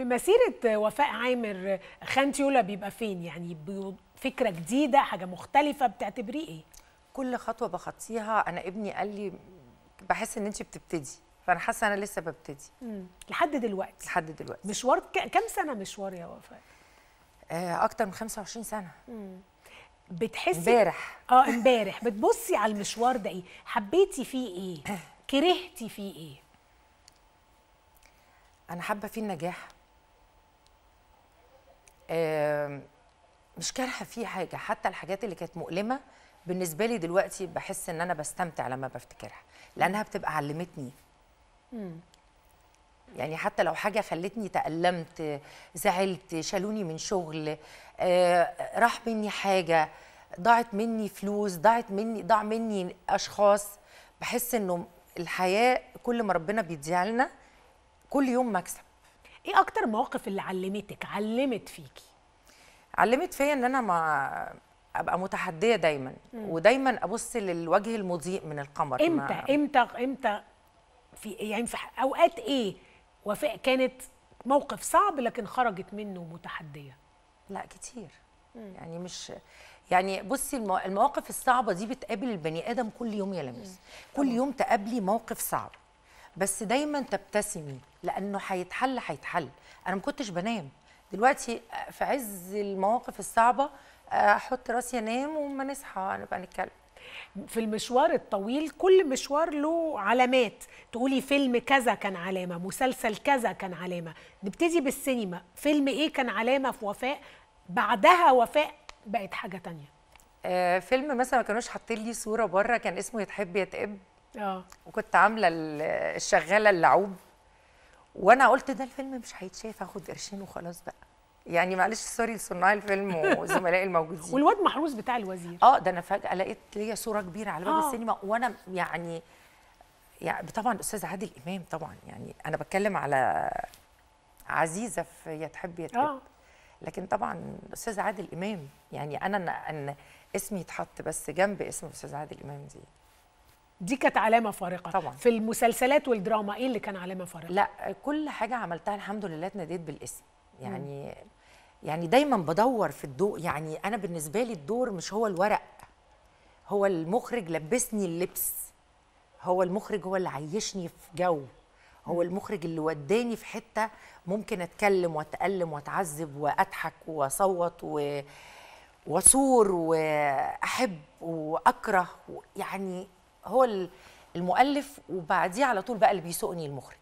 في مسيرة وفاء عامر خانتيولا بيبقى فين؟ يعني فكرة جديدة حاجة مختلفة بتعتبريه إيه؟ كل خطوة بخطيها أنا ابني قال لي بحس إن أنت بتبتدي فأنا حاسة أنا لسه ببتدي مم. لحد دلوقتي لحد دلوقتي مشوار كام سنة مشوار يا وفاء؟ آه، أكتر من 25 سنة مم. بتحسي امبارح اه امبارح بتبصي على المشوار ده ايه؟ حبيتي فيه ايه؟ كرهتي فيه ايه؟ انا حابه فيه النجاح مش كارهه فيه حاجه حتى الحاجات اللي كانت مؤلمه بالنسبه لي دلوقتي بحس ان انا بستمتع لما بفتكرها لانها بتبقى علمتني مم. يعني حتى لو حاجه خلتني تألمت زعلت شالوني من شغل آه، راح مني حاجه ضاعت مني فلوس ضاعت مني ضاع مني اشخاص بحس انه الحياه كل ما ربنا بيديها لنا كل يوم مكسب ايه اكتر مواقف اللي علمتك علمت فيكي علمت فيا ان انا ما ابقى متحديه دايما مم. ودايما ابص للوجه المضيء من القمر امتى ما... امتى امتى في يعني في اوقات ايه وفاء كانت موقف صعب لكن خرجت منه متحديه لا كتير مم. يعني مش يعني بصي المواقف الصعبه دي بتقابل البني ادم كل يوم يا لميس كل يوم تقابلي موقف صعب بس دايما تبتسمي لانه هيتحل هيتحل انا ما كنتش بنام دلوقتي آه، في عز المواقف الصعبه آه، احط راسي انام وما نصحى نبقى نتكلم في المشوار الطويل كل مشوار له علامات تقولي فيلم كذا كان علامه مسلسل كذا كان علامه نبتدي بالسينما فيلم ايه كان علامه في وفاء بعدها وفاء بقت حاجه تانية آه فيلم مثلا ما كانوش حاطين لي صوره بره كان اسمه يتحب يتقب اه وكنت عامله الشغاله اللعوب وانا قلت ده الفيلم مش هيتشاف هاخد قرشين وخلاص بقى يعني معلش سوري لصناع الفيلم وزملائي الموجودين والواد محروس بتاع الوزير اه ده انا فجاه لقيت ليا صوره كبيره على باب آه. السينما وانا يعني يعني طبعا استاذ عادل امام طبعا يعني انا بتكلم على عزيزه في يا تحب يا تحب آه. لكن طبعا استاذ عادل امام يعني انا ان اسمي يتحط بس جنب اسم استاذ عادل امام دي دي كانت علامه فارقه طبعا. في المسلسلات والدراما ايه اللي كان علامه فارقه لا كل حاجه عملتها الحمد لله اتناديت بالاسم يعني مم. يعني دايما بدور في الضوء يعني انا بالنسبه لي الدور مش هو الورق هو المخرج لبسني اللبس هو المخرج هو اللي عيشني في جو هو المخرج اللي وداني في حته ممكن اتكلم واتالم واتعذب واضحك واصوت و... وصور واحب واكره يعني هو المؤلف وبعديه على طول بقى اللي بيسوقني المخرج